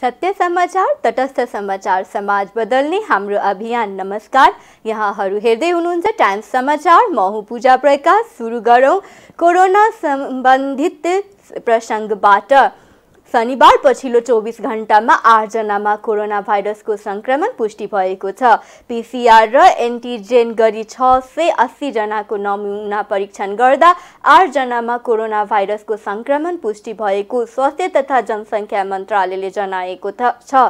सत्य समाचार तटस्थ समाचार समाज बदलने हाम्रो अभियान नमस्कार यहाँहरू हेर्दै हुनुहुन्छ टाइम्स समाचार महू पूजा प्रकाश सुरु गरौँ कोरोना सम्बन्धित प्रसङ्गबाट शनिबार पछिल्लो चौबिस घण्टामा आठजनामा कोरोना भाइरसको संक्रमण पुष्टि भएको छ पिसिआर र एन्टिजेन गरी छ सय अस्सीजनाको नमुना परीक्षण गर्दा आठजनामा कोरोना भाइरसको संक्रमण पुष्टि भएको स्वास्थ्य तथा जनसङ्ख्या मन्त्रालयले जनाएको छ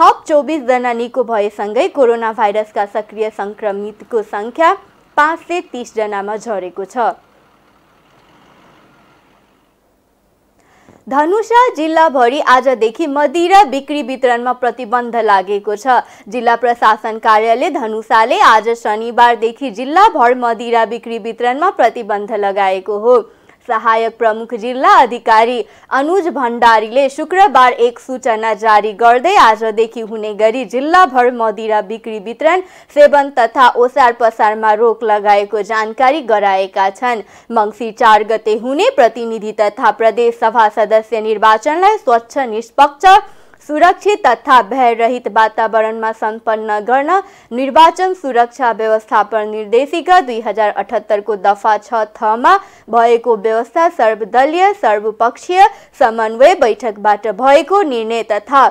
थप चौबिसजना निको भएसँगै कोरोना भाइरसका सक्रिय संक्रमितको सङ्ख्या पाँच सय तिसजनामा झरेको छ धनुषा जिल्लाभरि आजदेखि मदिरा बिक्री वितरणमा प्रतिबन्ध लागेको छ जिल्ला प्रशासन कार्यालय धनुषाले आज शनिबारदेखि जिल्लाभर मदिरा बिक्री वितरणमा प्रतिबन्ध लगाएको हो सहायक प्रमुख जिल्ला अधिकारी अनुज भण्डारीले शुक्रबार एक सूचना जारी गर्दै आजदेखि हुने गरी जिल्लाभर मदिरा बिक्री वितरण सेवन तथा ओसार पसारमा रोक लगाएको जानकारी गराएका छन् मङ्सिर चार गते हुने प्रतिनिधि तथा प्रदेश सभा सदस्य निर्वाचनलाई स्वच्छ निष्पक्ष सुरक्षित तथा भयरहित वातावरण में संपन्न करना निर्वाचन सुरक्षा व्यवस्थापन निर्देशिका दुई हजार अठहत्तर को दफा छ में व्यवस्था सर्वदलीय सर्वपक्षीय समन्वय बैठक निर्णय तथा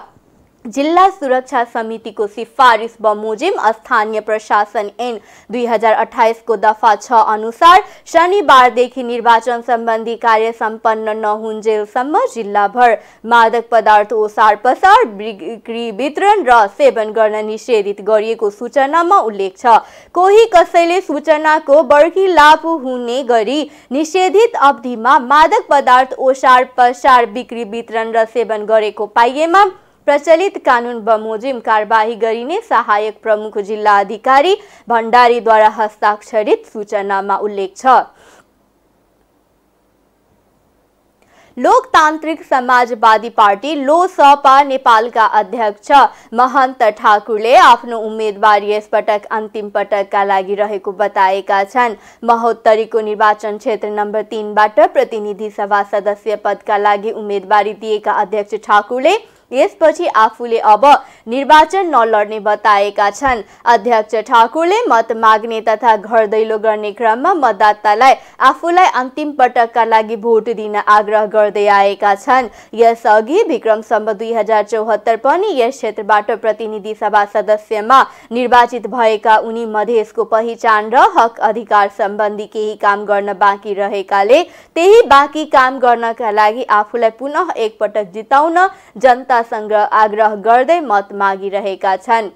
जिल्ला सुरक्षा समितिको सिफारिस बमोजिम स्थानीय प्रशासन एन दुई हजार अठाइसको दफा छ अनुसार शनिबारदेखि निर्वाचन सम्बन्धी कार्य सम्पन्न नहुन्जेलसम्म जिल्लाभर मादक पदार्थ ओसार पसार बिक्री वितरण र सेवन गर्न निषेधित गरिएको सूचनामा उल्लेख छ कोही कसैले सूचनाको बढी लाभ हुने गरी निषेधित अवधिमा मादक पदार्थ ओसार पसार बिक्री वितरण र सेवन गरेको पाइएमा प्रचलित कानुन बमोजिम कारबाही गरिने सहायक प्रमुख जिल्ला अधिकारी भण्डारीद्वारा हस्ताक्षरित सूचनामा उल्लेख छ लोकतान्त्रिक समाजवादी पार्टी लोसपा नेपालका अध्यक्ष महन्त ठाकुरले आफ्नो उम्मेदवारी यसपटक अन्तिम पटकका लागि रहेको बताएका छन् महोत्तरीको निर्वाचन क्षेत्र नम्बर तिनबाट प्रतिनिधि सभा सदस्य पदका लागि उम्मेदवारी दिएका अध्यक्ष ठाकुरले यसपछि आफूले अब निर्वाचन नलड्ने बताएका छन् अध्यक्ष ठाकुरले मत माग्ने तथा घर दैलो गर्ने क्रममा मतदातालाई आफूलाई अन्तिम पटकका लागि भोट दिन आग्रह गर्दै आएका छन् यसअघि विक्रम सम्म दुई हजार चौहत्तर पनि यस क्षेत्रबाट प्रतिनिधि सभा सदस्यमा निर्वाचित भएका उनी मधेसको पहिचान र हक अधिकार सम्बन्धी केही काम गर्न बाँकी रहेकाले त्यही बाँकी काम गर्नका लागि आफूलाई पुनः एकपटक जिताउन जनता जनतासँग आग्रह गर्दै मत मागिरहेका छन्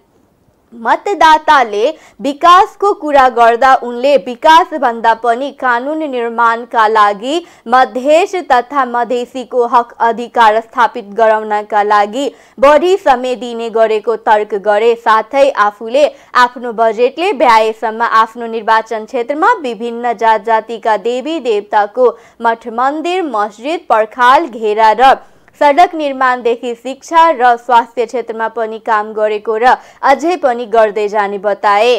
मतदाताले विकासको कुरा गर्दा उनले विकास भन्दा पनि कानुन निर्माणका लागि मधेस तथा मधेसीको हक अधिकार स्थापित गराउनका लागि बढी समय दिने गरेको तर्क गरे साथै आफूले आफ्नो बजेटले भ्याएसम्म आफ्नो निर्वाचन क्षेत्रमा विभिन्न जात जातिका देवी देवताको मठ मन्दिर मस्जिद पर्खाल घेरा र सडक निर्माणदेखि शिक्षा र स्वास्थ्य क्षेत्रमा पनि काम गरेको र अझै पनि गर्दै जाने बताए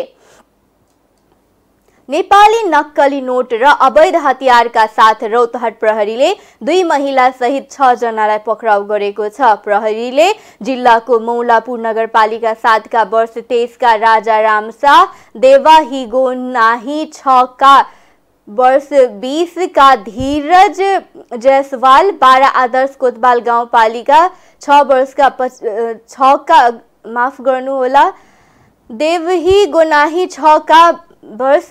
नेपाली नक्कली नोट र अवैध हतियारका साथ रौतहट प्रहरीले दुई महिला सहित छ जनालाई पक्राउ गरेको छ प्रहरीले जिल्लाको मौलापुर नगरपालिका सातका वर्ष तेइसका राजा रामसा देवाहिगो नाहि छका वर्ष बीस का धीरज जायसवाल बारह आदर्श कोतवाल पालिका छ वर्ष पच छ का माफ होला देवही गोनाही का वर्ष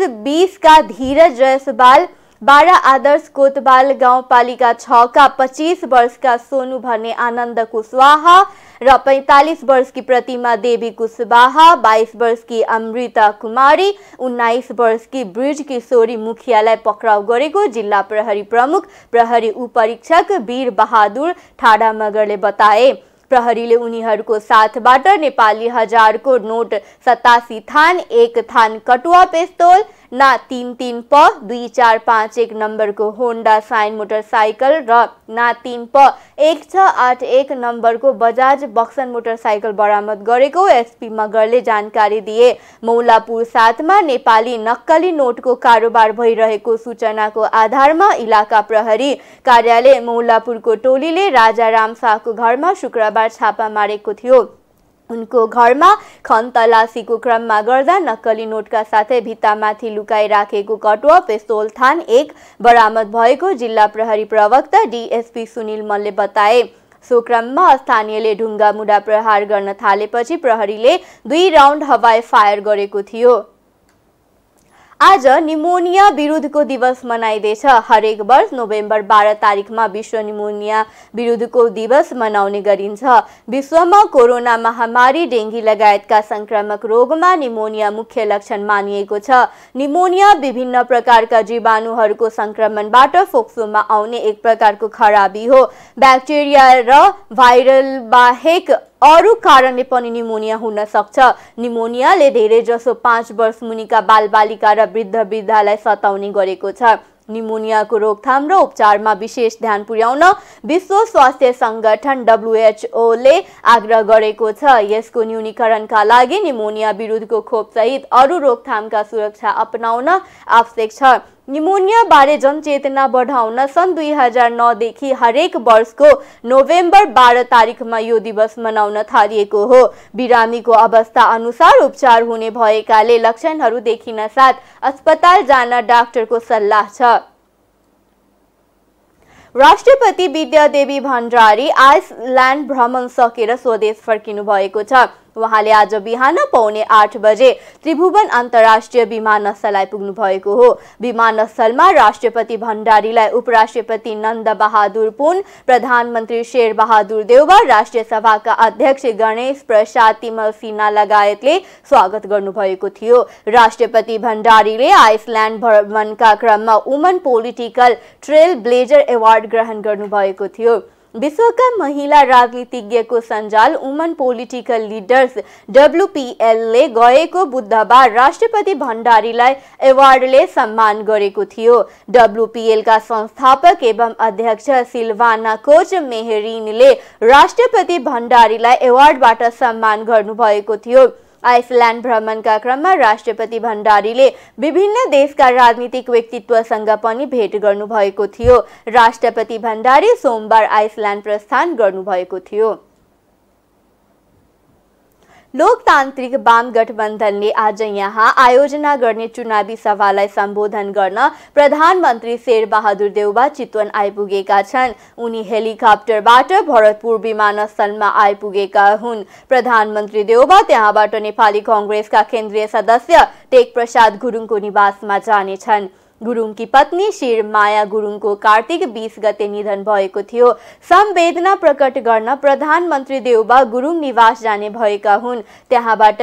का धीरज जायसवाल बाह्र आदर्श कोतवाल गाउँपालिका छका पच्चिस वर्षका सोनु भन्ने आनन्द कुशवाहा र पैँतालिस वर्षकी प्रतिमा देवी कुशवाहा बाइस वर्षकी अमृता कुमारी उन्नाइस वर्षकी ब्रिज किशोरी मुखियालाई पक्राउ गरेको जिल्ला प्रहरी प्रमुख प्रहरी उपरीक्षक वीर बहादुर ठाडा मगरले बताए प्रहरीले उनीहरूको साथबाट नेपाली हजारको नोट सतासी थान एक थान कटुवा पेस्तोल ना तिन तिन प दुई चार पाँच एक नम्बरको होन्डा साइन मोटरसाइकल र ना तिन प एक छ आठ एक नम्बरको बजाज बक्सन मोटरसाइकल बरामद गरेको एसपी मगरले जानकारी दिए मौलापुर साथमा नेपाली नक्कली नोटको कारोबार भइरहेको सूचनाको आधारमा इलाका प्रहरी कार्यालय मौलापुरको टोलीले राजा राम शाहको घरमा शुक्रबार छापा मारेको थियो उनको घरमा खन तलासीको क्रममा गर्दा नक्कली नोटका साथै भित्तामाथि लुकाइराखेको कटुवा पेस्तोल थान एक बरामद भएको जिल्ला प्रहरी प्रवक्ता डिएसपी सुनिल मल्लले बताए सो क्रममा स्थानीयले ढुङ्गा मुडा प्रहार गर्न थालेपछि प्रहरीले दुई राउन्ड हवाई फायर गरेको थियो आज निमोनिया विरुद्धको दिवस मनाइँदैछ हरेक वर्ष नोभेम्बर बाह्र तारिकमा विश्व निमोनिया विरुद्धको दिवस मनाउने गरिन्छ विश्वमा कोरोना महामारी डेङ्गी लगायतका सङ्क्रामक रोगमा निमोनिया मुख्य लक्षण मानिएको छ निमोनिया विभिन्न प्रकारका जीवाणुहरूको सङ्क्रमणबाट फोक्सोमा आउने एक प्रकारको खराबी हो ब्याक्टेरिया र भाइरल बाहेक अरू कारणले पनि निमोनिया हुन सक्छ निमोनियाले धेरै जसो पाँच वर्ष मुनिका बालबालिका र वृद्ध वृद्धालाई सताउने गरेको छ निमोनियाको रोकथाम र उपचारमा विशेष ध्यान पुर्याउन विश्व स्वास्थ्य सङ्गठन डब्लुएचओले आग्रह गरेको छ यसको न्यूनीकरणका लागि निमोनिया विरुद्धको खोपसहित अरू रोकथामका सुरक्षा अपनाउन आवश्यक छ निमोनियाबारे जनचेतना बढाउन सन् दुई हजार नौदेखि हरेक वर्षको नोभेम्बर बाह्र तारिकमा यो दिवस मनाउन थालिएको हो बिरामीको अवस्था अनुसार उपचार हुने भएकाले लक्षणहरू देखिन साथ अस्पताल जान डाक्टरको सल्लाह छ राष्ट्रपति विद्यादेवी भण्डारी आइसल्यान्ड भ्रमण सकेर स्वदेश फर्किनु भएको छ वहां आज बिहान पौने आठ बजे त्रिभुवन अंतरराष्ट्रीय विमानस्थललाई पुग्नु भएको हो विमानस्थलमा राष्ट्रपति भण्डारीलाई उपराष्ट्रपति नंद बहादुर पुन प्रधानमंत्री शेरबहादुर राष्ट्रीय सभा का अध्यक्ष गणेश प्रसाद तिमल सिन्हा लगायतले स्वागत गर्नुभएको थियो राष्ट्रपति भ्रमण का क्रम में woman political trail blazer award ग्रहण गर्नुभएको थियो विश्वका महिला राजनीतिज्ञको सञ्जाल वुमन पोलिटिकल लिडर्स डब्लुपिएलले गएको बुधबार राष्ट्रपति भण्डारीलाई एवार्डले सम्मान गरेको थियो डब्लुपिएलका संस्थापक एवं अध्यक्ष सिल्वाना कोच राष्ट्रपति भण्डारीलाई एवार्डबाट सम्मान गर्नुभएको थियो आइसल्यान्ड भ्रमणका क्रममा राष्ट्रपति भण्डारीले विभिन्न देशका राजनीतिक व्यक्तित्वसँग पनि भेट गर्नुभएको थियो राष्ट्रपति भण्डारी सोमबार आइसल्यान्ड प्रस्थान गर्नुभएको थियो लोकतान्त्रिक वाम गठबन्धनले आज यहाँ आयोजना गर्ने चुनावी सभालाई सम्बोधन गर्न प्रधानमन्त्री शेरबहादुर देउवा चितवन आइपुगेका छन् उनी हेलिकप्टरबाट भरतपुर विमानस्थलमा आइपुगेका हुन् प्रधानमन्त्री देउवा त्यहाँबाट नेपाली कङ्ग्रेसका केन्द्रीय सदस्य टेकप्रसाद गुरुङको निवासमा जानेछन् की पत्नी शिर माया गुरुंग को कार्तिक बीस गते निधन भएको थियो संवेदना प्रकट गर्न प्रधानमन्त्री देउबा गुरुंग निवास जाने भएका हुन् त्यहाँबाट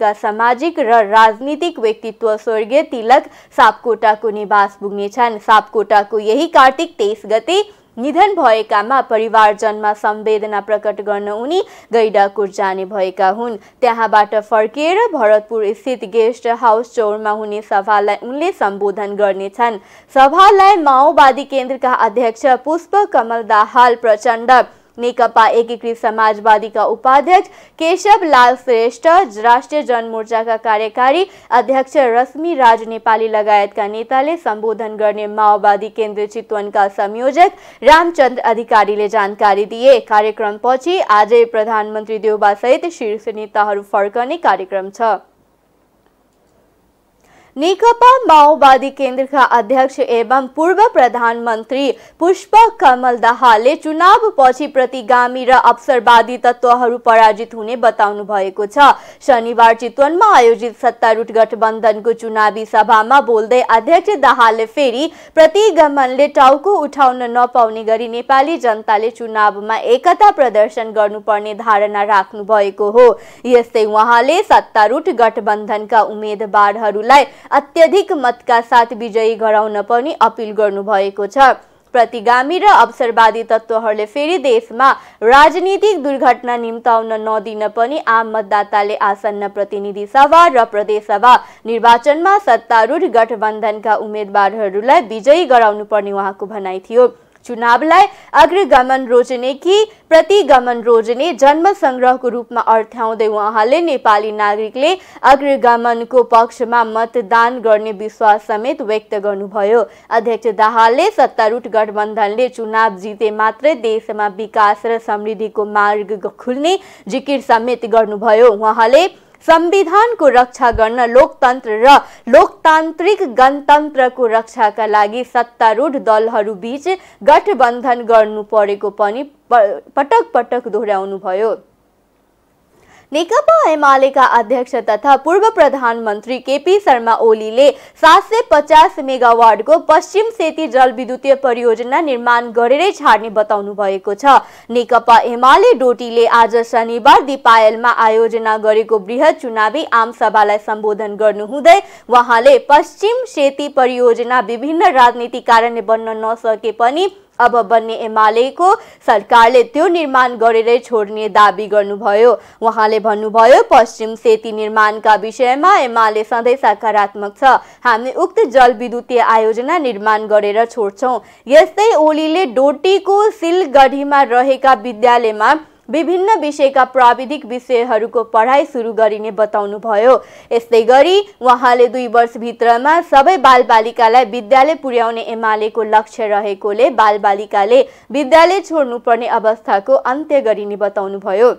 का सामाजिक र राजनीतिक व्यक्तित्व स्वर्गीय तिलक सापकोटाको निवास पुग्नेछन् सापकोटाको यही कार्तिक तेइस गते निधन भएकामा परिवारजनमा संवेदना प्रकट गर्न उनी गैडाकुर जाने भएका हुन् त्यहाँबाट फर्किएर भरतपुर स्थित गेस्ट हाउस चौरमा हुने सभालाई उनले सम्बोधन गर्नेछन् सभालाई माओवादी केन्द्रका अध्यक्ष पुष्प कमल दाहाल प्रचण्ड नेकपा एकीकृत समाजवादीका उपाध्यक्ष केशव लाल श्रेष्ठ राष्ट्रिय जनमोर्चाका कार्यकारी अध्यक्ष रश्मि राज नेपाली लगायतका नेताले सम्बोधन गर्ने माओवादी केन्द्र चितवनका संयोजक रामचन्द्र अधिकारीले जानकारी दिए कार्यक्रमपछि आजै प्रधानमन्त्री देउबासहित शीर्ष नेताहरू फर्कने कार्यक्रम छ नेकपा माओवादी केन्द्रका अध्यक्ष एवं पूर्व प्रधानमन्त्री पुष्प कमल दाहालले चुनावपछि प्रतिगामी र अवसरवादी तत्त्वहरू पराजित हुने बताउनु भएको छ शनिबार चितवनमा आयोजित सत्तारूढ गठबन्धनको चुनावी सभामा बोल्दै अध्यक्ष दाहालले फेरि प्रतिगमनले टाउको उठाउन नपाउने गरी नेपाली जनताले चुनावमा एकता प्रदर्शन गर्नुपर्ने धारणा राख्नु भएको हो यस्तै उहाँले सत्तारूढ गठबन्धनका उम्मेदवारहरूलाई अत्यधिक मतका साथ विजयी गराउन पनि अपिल गर्नुभएको छ प्रतिगामी र अवसरवादी तत्त्वहरूले फेरि देशमा राजनीतिक दुर्घटना निम्ताउन नदिन पनि आम मतदाताले आसन्न प्रतिनिधि सभा र प्रदेशसभा निर्वाचनमा सत्तारूढ गठबन्धनका उम्मेद्वारहरूलाई विजयी पर्ने उहाँको भनाइ थियो चुनावलाई अग्रगमन रोजने कि प्रतिगमन रोजने जन्म सङ्ग्रहको रूपमा अर्थ्याउँदै उहाँले नेपाली नागरिकले अग्रगमनको पक्षमा मतदान गर्ने विश्वास समेत व्यक्त गर्नुभयो अध्यक्ष दाहालले सत्तारूढ गठबन्धनले चुनाव जिते मात्रै देशमा विकास र समृद्धिको मार्ग खुल्ने जिकिर समेत गर्नुभयो उहाँले संविधानको रक्षा गर्न लोकतन्त्र र लोकतान्त्रिक गणतन्त्रको रक्षाका लागि सत्तारूढ दलहरूबीच गठबन्धन गर्नु परेको पनि पटक पटक दोहोऱ्याउनुभयो नेकपा एमालेका अध्यक्ष तथा पूर्व प्रधानमन्त्री केपी शर्मा ओलीले सात सय पचास मेगावाटको पश्चिम सेती जलविद्युतीय परियोजना निर्माण गरेरै छाड्ने बताउनु भएको छ नेकपा एमाले डोटीले आज शनिबार दिपायलमा आयोजना गरेको वृहत चुनावी आमसभालाई सम्बोधन गर्नुहुँदै उहाँले पश्चिम सेती परियोजना विभिन्न राजनीतिक कारणले बन्न नसके पनि अब बन्ने एमालेको सरकारले त्यो निर्माण गरेरै छोड्ने दावी गर्नुभयो उहाँले भन्नुभयो पश्चिम सेती निर्माणका विषयमा एमाले सधैँ सकारात्मक छ हामी उक्त जलविद्युतीय आयोजना निर्माण गरेर छोड्छौँ यस्तै ओलीले डोटीको सिलगढीमा रहेका विद्यालयमा विभिन्न विषयका प्राविधिक विषयहरूको पढाइ सुरु गरिने बताउनुभयो यस्तै गरी उहाँले दुई वर्षभित्रमा सबै बालबालिकालाई विद्यालय पुर्याउने एमालेको लक्ष्य रहेकोले बालबालिकाले विद्यालय छोड्नुपर्ने अवस्थाको अन्त्य गरिने बताउनुभयो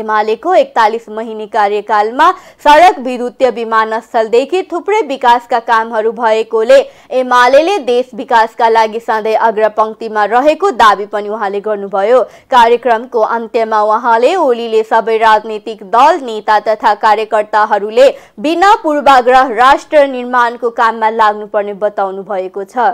एमालेको एकतालिस महिने कार्यकालमा सडक विद्युतीय विमानस्थलदेखि थुप्रै विकासका कामहरू भएकोले एमाले देश विकासका लागि सधैँ अग्रपङ्क्तिमा रहेको दावी पनि उहाँले गर्नुभयो कार्यक्रमको अन्त्यमा उहाँले ओलीले सबै राजनीतिक दल नेता तथा कार्यकर्ताहरूले बिना पूर्वाग्रह राष्ट्र निर्माणको काममा लाग्नुपर्ने बताउनु भएको छ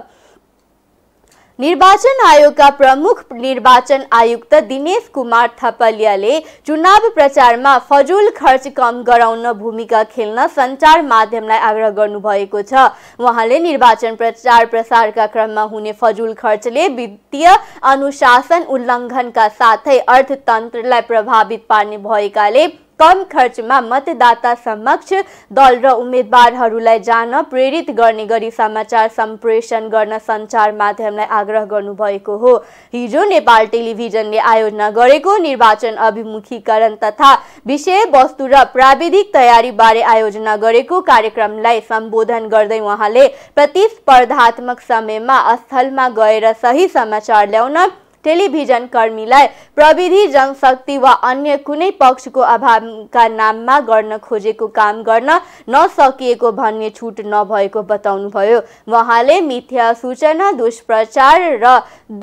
निर्वाचन आयोगका प्रमुख निर्वाचन आयुक्त दिनेश कुमार थपलियाले चुनाव प्रचारमा फजुल खर्च कम गराउन भूमिका खेल्न सञ्चार माध्यमलाई आग्रह गर्नुभएको छ उहाँले निर्वाचन प्रचार प्रसारका क्रममा हुने फजुल खर्चले वित्तीय अनुशासन उल्लङ्घनका साथै अर्थतन्त्रलाई प्रभावित पार्ने भएकाले कम खर्चमा मतदाता समक्ष दल र उम्मेद्वारहरूलाई जान प्रेरित गर्ने गरी समाचार सम्प्रेषण गर्न सञ्चार माध्यमलाई आग्रह गर्नुभएको हो हिजो नेपाल टेलिभिजनले आयोजना गरेको निर्वाचन अभिमुखीकरण तथा विषयवस्तु र प्राविधिक तयारीबारे आयोजना गरेको कार्यक्रमलाई सम्बोधन गर्दै उहाँले प्रतिस्पर्धात्मक समयमा स्थलमा गएर सही समाचार ल्याउन टेलिभिजन कर्मीलाई प्रविधि जनशक्ति वा अन्य कुनै पक्षको अभावका नाममा गर्न खोजेको काम गर्न नसकिएको भन्ने छुट नभएको बताउनुभयो उहाँले मिथ्या सूचना दुष्प्रचार र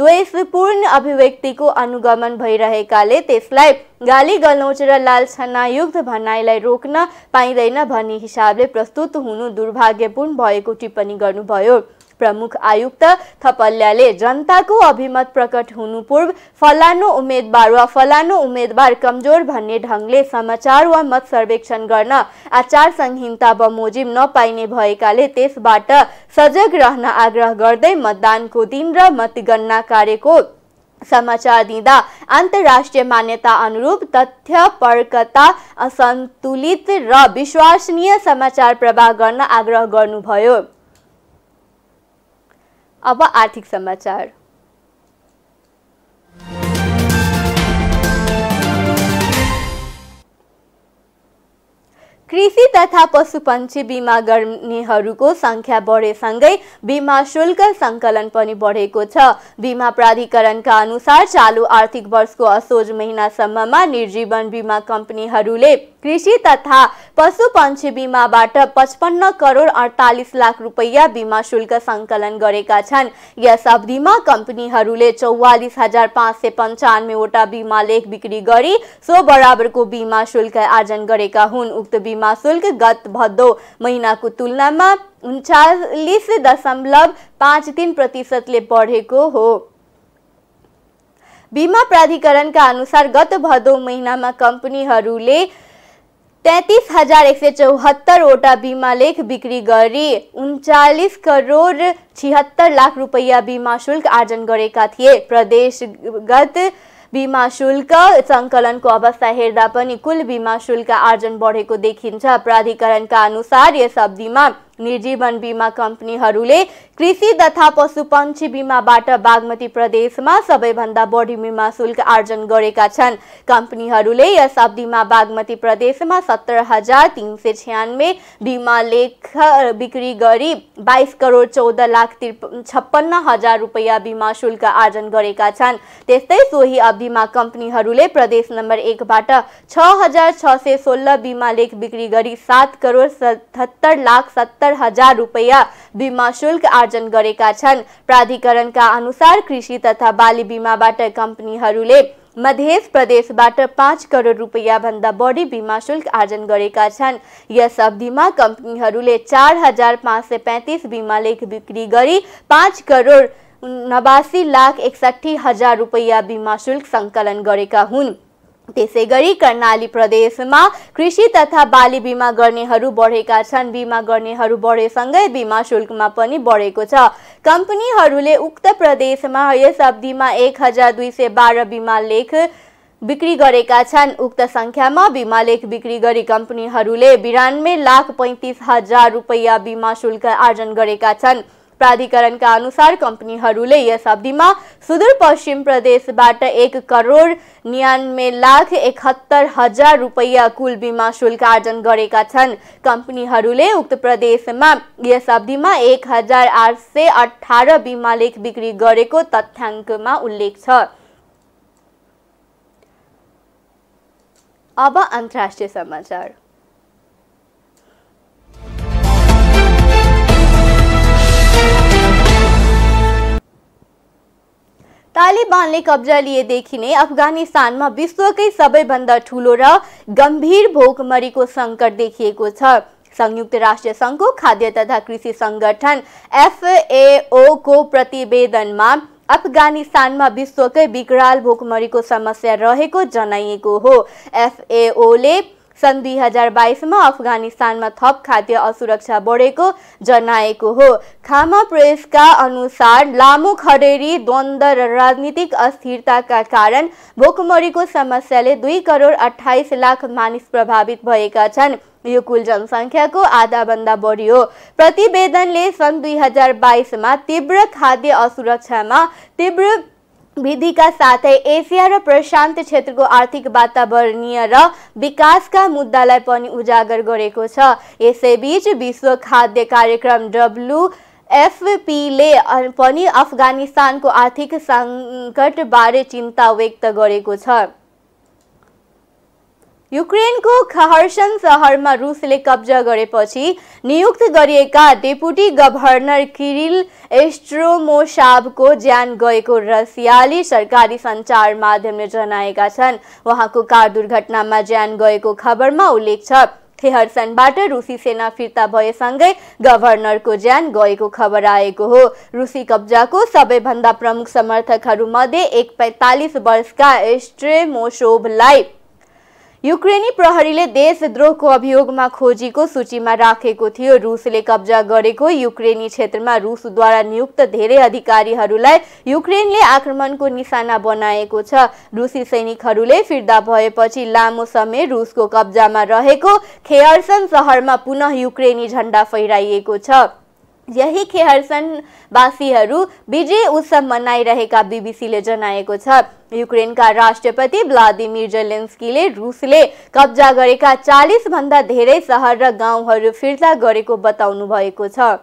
द्वेषपूर्ण अभिव्यक्तिको अनुगमन भइरहेकाले त्यसलाई गाली गलौच र लालछनायुक्त भनाइलाई रोक्न पाइँदैन भन्ने हिसाबले प्रस्तुत हुनु दुर्भाग्यपूर्ण भएको टिप्पणी गर्नुभयो प्रमुख आयुक्त थपल्याले जनताको अभिमत प्रकट हुनु पूर्व फलानु उम्मेद्वार वा फलानु उम्मेद्वार कमजोर भन्ने ढङ्गले समाचार वा मत सर्वेक्षण गर्न आचार संहिता बमोजिम नपाइने भएकाले त्यसबाट सजग रहन आग्रह गर्दै मतदानको दिन र मतगणना कार्यको समाचार दिँदा अन्तर्राष्ट्रिय मान्यता अनुरूप तथ्य पर्कता असन्तुलित र विश्वसनीय समाचार प्रवाह गर्न आग्रह गर्नुभयो अब आर्थिक समाचार कृषि तथा पशुपन्छी बिमा गर्नेहरूको सङ्ख्या बढेसँगै बिमा शुल्क सङ्कलन पनि बढेको छ बिमा प्राधिकरणका अनुसार चालु आर्थिक वर्षको असोज महिनासम्ममा निर्जीवन बिमा कम्पनीहरूले कृषि तथा पशुपन्छी बिमाबाट पचपन्न करोड अडतालिस लाख रुपैयाँ बिमा शुल्क सङ्कलन गरेका छन् यस अवधिमा कम्पनीहरूले चौवालिस हजार पाँच सय पन्चानब्बेवटा बिमा लेख बिक्री गरी सो बराबरको बिमा शुल्क आर्जन गरेका हुन् उक्त बिमा सीमा शुल्क गत भदौ महिनाको तुलनामा उन्चालिस दशमलव पाँच तिन प्रतिशतले बढेको हो बिमा प्राधिकरणका अनुसार गत भदौ महिनामा कम्पनीहरूले तेत्तिस हजार एक सय चौहत्तरवटा बिमा लेख बिक्री गरी उन्चालिस करोड छिहत्तर लाख रुपैयाँ बिमा शुल्क आर्जन गरेका थिए गत बिमा शुल्क सङ्कलनको अवस्था हेर्दा पनि कुल बिमा शुल्क आर्जन बढेको देखिन्छ प्राधिकरणका अनुसार यस अवधिमा निर्जीवन बिमा कम्पनीहरूले कृषि तथा पशुपन्छी बिमाबाट बागमती प्रदेशमा सबैभन्दा बढी बिमा शुल्क आर्जन गरेका छन् कम्पनीहरूले यस अवधिमा बागमती प्रदेशमा सत्तर हजार तिन सय छ्यानब्बे बिमा लेख बिक्री गरी बाइस करोड चौध लाख छप्पन्न हजार रुपियाँ बिमा शुल्क आर्जन गरेका छन् त्यस्तै सोही अवधिमा कम्पनीहरूले प्रदेश नम्बर एकबाट छ हजार छ सय सोह्र बिमा लेख बिक्री गरी सात करोड सतहत्तर लाख सत्तर सत्तर हजार रुपियाँ बिमा शुल्क आर्जन गरेका छन् प्राधिकरणका अनुसार कृषि तथा बाली बिमाबाट कम्पनीहरूले मध्य प्रदेशबाट पाँच करोड रुपियाँभन्दा बढी बिमा शुल्क आर्जन गरेका छन् यस अवधिमा कम्पनीहरूले चार हजार पाँच सय पैँतिस बिमा लेख बिक्री गरी पाँच करोड नवासी लाख एकसाठी हजार रुपियाँ बिमा शुल्क सङ्कलन गरेका हुन् त्यसै गरी कर्णाली प्रदेशमा कृषि तथा बाली बिमा गर्नेहरू बढेका छन् बिमा गर्नेहरू बढेसँगै बिमा शुल्कमा पनि बढेको छ कम्पनीहरूले उक्त प्रदेशमा यस अवधिमा एक हजार दुई सय बाह्र बिमा लेख बिक्री गरेका छन् उक्त सङ्ख्यामा बिमा लेख बिक्री गरी कम्पनीहरूले बिरानब्बे लाख पैँतिस हजार रुपियाँ बिमा शुल्क आर्जन गरेका छन् प्राधिकरणका अनुसार कम्पनीहरूले यस अवधिमा सुदूरपश्चिम प्रदेशबाट एक करोड नियानब्बे लाख एकहत्तर हजार रुपियाँ कुल बिमा शुल्क आर्जन गरेका छन् कम्पनीहरूले उक्त प्रदेशमा यस अवधिमा एक हजार आठ सय अठार बिमा लेख बिक्री गरेको तथ्याङ्कमा उल्लेख छ अब अन्तर्राष्ट्रिय समाचार तालिबानले कब्जा लिएदेखि नै अफगानिस्तानमा विश्वकै सबैभन्दा ठुलो र गम्भीर भोकमरीको सङ्कट देखिएको छ संयुक्त राष्ट्र सङ्घको खाद्य तथा कृषि सङ्गठन एफएओको प्रतिवेदनमा अफगानिस्तानमा विश्वकै विकराल भोकमरीको समस्या रहेको जनाइएको हो एफएओले सन् दुई हजार बाइसमा अफगानिस्तानमा थप खाद्य असुरक्षा बढेको जनाएको हो खामा प्रेसका अनुसार लामो खडेरी द्वन्द र राजनीतिक अस्थिरताका कारण भोकमरीको समस्याले दुई करोड अठाइस लाख मानिस प्रभावित भएका छन् यो कुल जनसङ्ख्याको आधाभन्दा बढी हो प्रतिवेदनले सन् दुई हजार बाइसमा तीव्र खाद्य असुरक्षामा तीव्र वृद्धिका साथै एसिया र प्रशान्त क्षेत्रको आर्थिक वातावरणीय र विकासका मुद्दालाई पनि उजागर गरेको छ यसैबीच विश्व खाद्य कार्यक्रम डब्लु एफपीले पनि अफगानिस्तानको आर्थिक सङ्कटबारे चिन्ता व्यक्त गरेको छ युक्रेनको खहरसन सहरमा रुसले कब्जा गरेपछि नियुक्त गरिएका डेपुटी गभर्नर किरिल एस्ट्रोमोसाबको ज्यान गएको रसियाली सरकारी सञ्चार माध्यमले जनाएका छन् उहाँको कार दुर्घटनामा ज्यान गएको खबरमा उल्लेख छ खेहरसनबाट रुसी सेना फिर्ता भएसँगै गभर्नरको ज्यान गएको खबर आएको हो रुसी कब्जाको सबैभन्दा प्रमुख समर्थकहरूमध्ये एक पैँतालिस वर्षका एस्ट्रेमोसोभलाई युक्रेनी प्रहरीले देशद्रोहको अभियोगमा खोजीको सूचीमा राखेको थियो रुसले कब्जा गरेको युक्रेनी क्षेत्रमा रुसद्वारा नियुक्त धेरै अधिकारीहरूलाई युक्रेनले आक्रमणको निशाना बनाएको छ रुसी सैनिकहरूले फिर्ता भएपछि लामो समय रुसको कब्जामा रहेको खेयर्सन सहरमा पुनः युक्रेनी झण्डा फैलाइएको छ यही खेहरसनवासीहरू विजय उत्सव मनाइरहेका बिबिसीले जनाएको छ युक्रेनका राष्ट्रपति भ्लादिमिर जेलेन्स्कीले रुसले कब्जा गरेका चालिसभन्दा धेरै सहर र गाउँहरू फिर्ता गरेको बताउनु भएको छ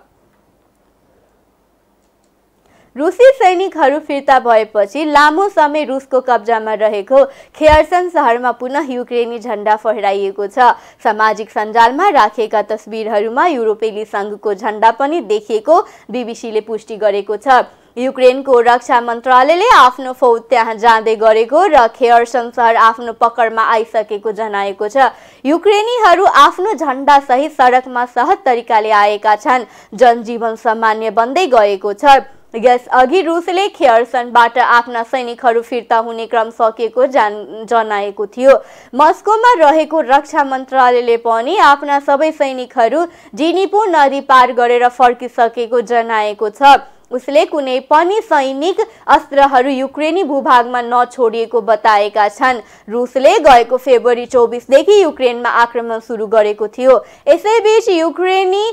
रुसी सैनिकहरू फिर्ता भएपछि लामो समय रुसको कब्जामा रहेको खेयर्सन सहरमा पुनः युक्रेनी झन्डा फहराइएको छ सामाजिक सञ्जालमा राखिएका तस्बिरहरूमा युरोपेली सङ्घको झन्डा पनि देखिएको बिबिसीले पुष्टि गरेको छ युक्रेनको रक्षा मन्त्रालयले आफ्नो फौज त्यहाँ जाँदै गरेको र खेयर्सन सहर आफ्नो पकडमा आइसकेको जनाएको छ युक्रेनीहरू आफ्नो झन्डासहित सडकमा सहज तरिकाले आएका छन् जनजीवन सामान्य बन्दै गएको छ यसअघि रुसले खेयरसनबाट आफ्ना सैनिकहरू फिर्ता हुने क्रम सकिएको जनाएको थियो मस्कोमा रहेको रक्षा मन्त्रालयले पनि आफ्ना सबै सैनिकहरू जिनिपो नदी पार गरेर फर्किसकेको जनाएको छ उसले कुनै पनि सैनिक अस्त्रहरू युक्रेनी भूभागमा नछोडिएको बताएका छन् रुसले गएको फेब्रुअरी चौबिसदेखि युक्रेनमा आक्रमण सुरु गरेको थियो यसैबीच युक्रेनी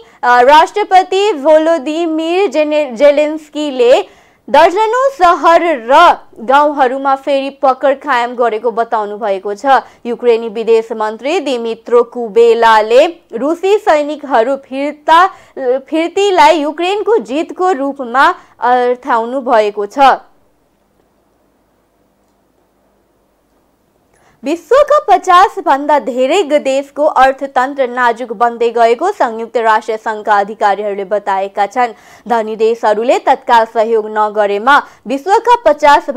राष्ट्रपति भोलोदिमिर जेने जेलेन्स्कीले दर्जनौ सहर र गाउँहरूमा फेरि पकड कायम गरेको बताउनु भएको छ युक्रेनी विदेश मन्त्री दिमित्रो कुबेलाले रुसी सैनिकहरू फिर्ता फिर्तीलाई युक्रेनको जितको रूपमा अर्थाउनु भएको छ विश्वका भन्दा धेरै देशको अर्थतन्त्र नाजुक बन्दै गएको संयुक्त राष्ट्र संघका अधिकारीहरूले बताएका छन् धनी देशहरूले तत्काल सहयोग नगरेमा विश्वका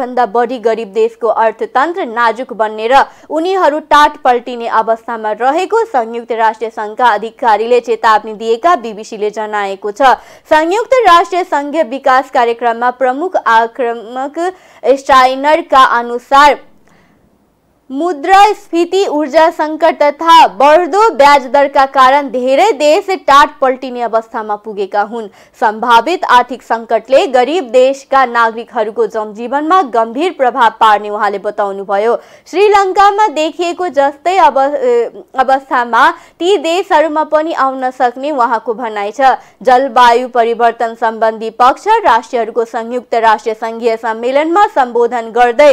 भन्दा बढी गरिब देशको अर्थतन्त्र नाजुक बन्ने र उनीहरू टाट पल्टिने अवस्थामा रहेको संयुक्त राष्ट्र संघका अधिकारीले चेतावनी दिएका बिबिसीले जनाएको छ संयुक्त राष्ट्र सङ्घीय विकास कार्यक्रममा प्रमुख आक्रमक स्टाइनरका अनुसार मुद्रास्फीति ऊर्जा सङ्कट तथा बढ्दो ब्याज दरका कारण धेरै देश टाट पल्टिने अवस्थामा पुगेका हुन् सम्भावित आर्थिक सङ्कटले गरिब देशका नागरिकहरूको जनजीवनमा गम्भीर प्रभाव पार्ने उहाँले बताउनुभयो श्रीलङ्कामा देखिएको जस्तै अब अवस्थामा ती देशहरूमा पनि आउन सक्ने उहाँको भनाइ छ जलवायु परिवर्तन सम्बन्धी पक्ष राष्ट्रहरूको संयुक्त राष्ट्र सङ्घीय सम्मेलनमा सम्बोधन गर्दै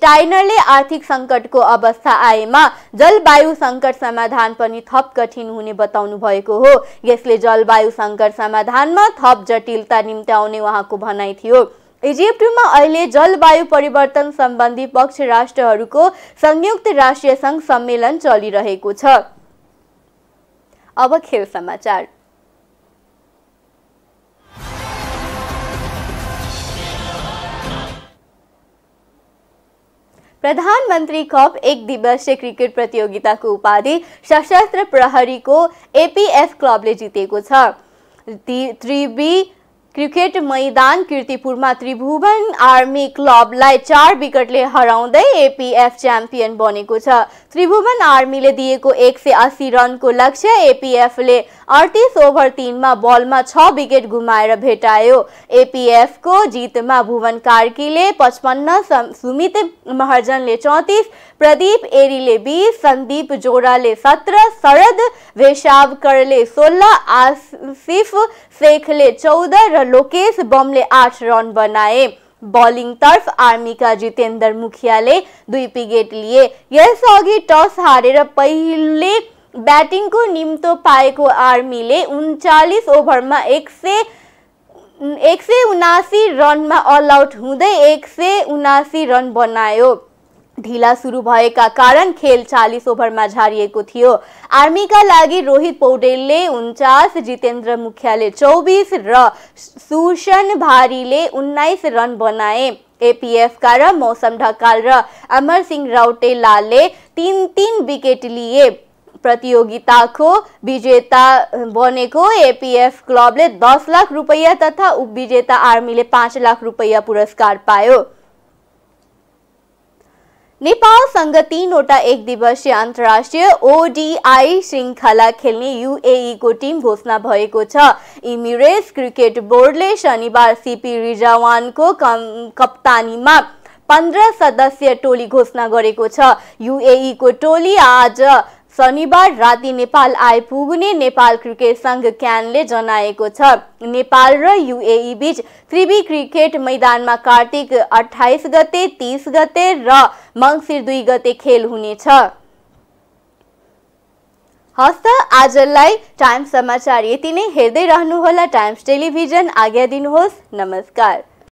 स्टाइनरले आर्थिक सङ्कटको भएको अवस्था आएमा जलवायु सङ्कट समाधान पनि थप कठिन हुने बताउनु भएको हो यसले जलवायु सङ्कट समाधानमा थप जटिलता निम्त्याउने उहाँको भनाइ थियो इजिप्टमा अहिले जलवायु परिवर्तन सम्बन्धी पक्ष राष्ट्रहरूको संयुक्त राष्ट्रिय सङ्घ सम्मेलन चलिरहेको छ अब खेल समाचार प्रधानमंत्री कप एक दिवसीय क्रिकेट को उपाधि सशस्त्र को एपीएफ क्लब ने छ त्रिवी क्रिकेट मैदान किर्तिपुरमा त्रिभुवन आर्मी क्लबलाई चार विकेटले हराउँदै एपिएफ च्याम्पियन बनेको छ त्रिभुवन आर्मीले दिएको एक सय अस्सी रनको लक्ष्य एपिएफले अडतिस ओभर तिनमा बलमा छ विकेट गुमाएर भेटायो एपिएफको जितमा भुवन कार्कीले पचपन्न सुमित महर्जनले चौतिस प्रदीप एरीले बिस संदीप जोराले सत्र शरद वेशावकरले सोह्र आसिफ शेखले चौध र लोकेश बमले आठ रन बनाए बलिङतर्फ आर्मीका जितेन्द्र मुखियाले दुई विकेट लिए यसअघि टस हारेर पहिले ब्याटिङको निम्तो पाएको आर्मीले उन्चालिस ओभरमा एक सय एक सय उनासी रनमा अल आउट हुँदै एक सय उनासी रन बनायो ढिला सुरु भएका कारण खेल चालिस ओभरमा झारिएको थियो आर्मीका लागि रोहित पौडेलले उन्चास जितेन्द्र मुखियाले चौबिस र सुशन भारीले उन्नाइस रन बनाए एपिएफका र मौसम ढकाल र अमर सिंह राउटेलाले तिन तिन विकेट लिए प्रतियोगिताको विजेता बनेको एपिएफ क्लबले दस लाख रुपियाँ तथा उपविजेता आर्मीले पाँच लाख रुपियाँ पुरस्कार पायो नेपाल सङ्घ तीनवटा एक दिवसीय अन्तर्राष्ट्रिय ओडिआई श्रृङ्खला खेल्ने युएईको टिम घोषणा भएको छ इमिरेट्स क्रिकेट बोर्डले शनिबार सिपी रिजावानको कप्तानीमा पन्ध्र सदस्यीय टोली घोषणा गरेको छ युएईको टोली आज शनिबार राति नेपाल आइपुग्ने नेपाल क्रिकेट सङ्घ क्यानले जनाएको छ नेपाल र युएई बीच त्रिवी क्रिकेट मैदानमा कार्तिक अठाइस गते तिस गते र मङ्सिर दुई गते खेल हुनेछ हस्त आजलाई टाइम्स समाचार यति नै हेर्दै रहनुहोला टाइम्स टेलिभिजन आज्ञा दिनुहोस् नमस्कार